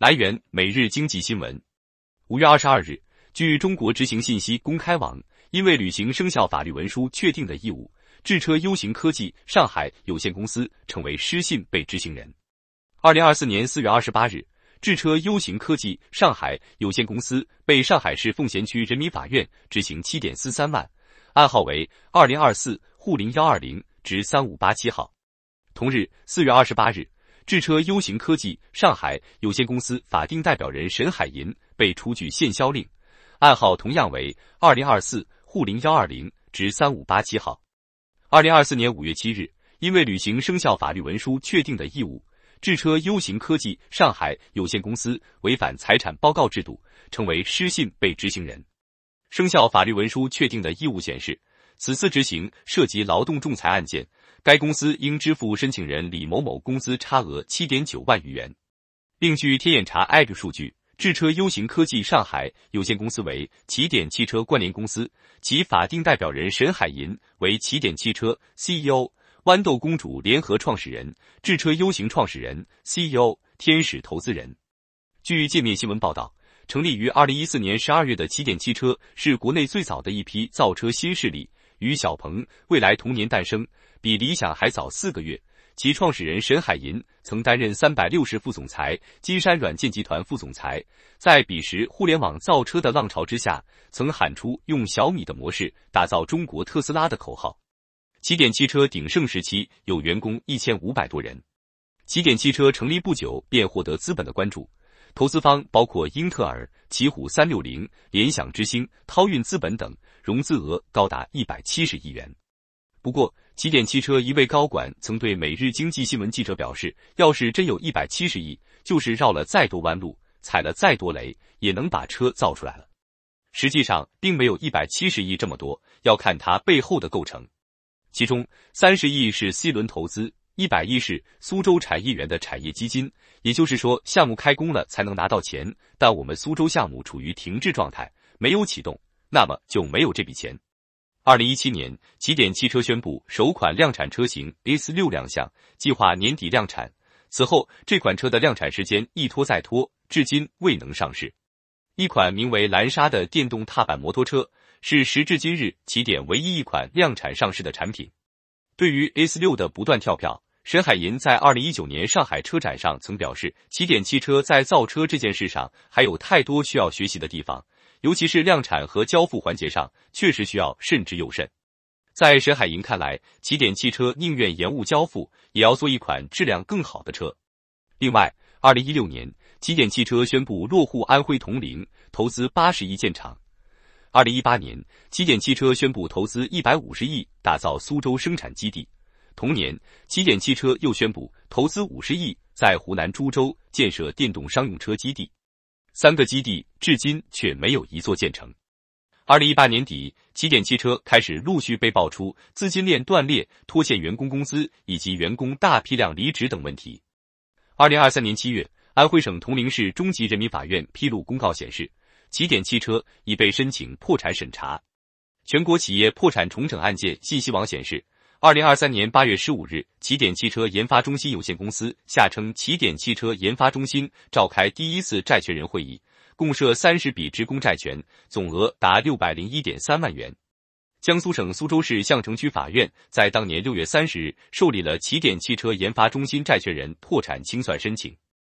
来源：每日经济新闻。五月二十二日，据中国执行信息公开网，因为履行生效法律文书确定的义务，智车 U 型科技上海有限公司成为失信被执行人。二零二四年四月二十八日，智车 U 型科技上海有限公司被上海市奉贤区人民法院执行七点四三万，案号为二零二四沪零幺二零执三五八七号。同日，四月二十八日。智车 U 型科技上海有限公司法定代表人沈海银被出具限销令，案号同样为二零二四沪零幺二零至三五八七号。二零二四年五月七日，因为履行生效法律文书确定的义务，智车 U 型科技上海有限公司违反财产报告制度，成为失信被执行人。生效法律文书确定的义务显示。此次执行涉及劳动仲裁案件，该公司应支付申请人李某某工资差额七点九万余元，另据天眼查 App 数据，智车 U 型科技上海有限公司为起点汽车关联公司，其法定代表人沈海银为起点汽车 CEO、豌豆公主联合创始人、智车 U 型创始人 CEO、天使投资人。据界面新闻报道，成立于二零一四年十二月的起点汽车是国内最早的一批造车新势力。与小鹏未来同年诞生，比理想还早四个月。其创始人沈海银曾担任三百六十副总裁、金山软件集团副总裁。在彼时互联网造车的浪潮之下，曾喊出“用小米的模式打造中国特斯拉”的口号。起点汽车鼎盛时期有员工一千五百多人。起点汽车成立不久便获得资本的关注，投资方包括英特尔、奇虎三六零、联想之星、涛运资本等。融资额高达一百七十亿元，不过，起点汽车一位高管曾对《每日经济新闻》记者表示：“要是真有一百七十亿，就是绕了再多弯路，踩了再多雷，也能把车造出来了。”实际上，并没有一百七十亿这么多，要看它背后的构成。其中三十亿是 C 轮投资，一百亿是苏州产业园的产业基金。也就是说，项目开工了才能拿到钱，但我们苏州项目处于停滞状态，没有启动。那么就没有这笔钱。二零一七年，起点汽车宣布首款量产车型 A 四六亮相，计划年底量产。此后，这款车的量产时间一拖再拖，至今未能上市。一款名为“蓝鲨”的电动踏板摩托车是时至今日起点唯一一款量产上市的产品。对于 A 四六的不断跳票，沈海银在二零一九年上海车展上曾表示，起点汽车在造车这件事上还有太多需要学习的地方。尤其是量产和交付环节上，确实需要慎之又慎。在沈海银看来，起点汽车宁愿延误交付，也要做一款质量更好的车。另外，二零一六年，起点汽车宣布落户安徽铜陵，投资八十亿建厂；二零一八年，起点汽车宣布投资一百五十亿打造苏州生产基地；同年，起点汽车又宣布投资五十亿在湖南株洲建设电动商用车基地。三个基地至今却没有一座建成。二零一八年底，起点汽车开始陆续被爆出资金链断裂、拖欠员工工资以及员工大批量离职等问题。二零二三年七月，安徽省铜陵市中级人民法院披露公告显示，起点汽车已被申请破产审查。全国企业破产重整案件信息网显示。二零二三年八月十五日，起点汽车研发中心有限公司（下称起点汽车研发中心）召开第一次债权人会议，共设三十笔职工债权，总额达六百零一点三万元。江苏省苏州市相城区法院在当年六月三十日受理了起点汽车研发中心债权人破产清算申请。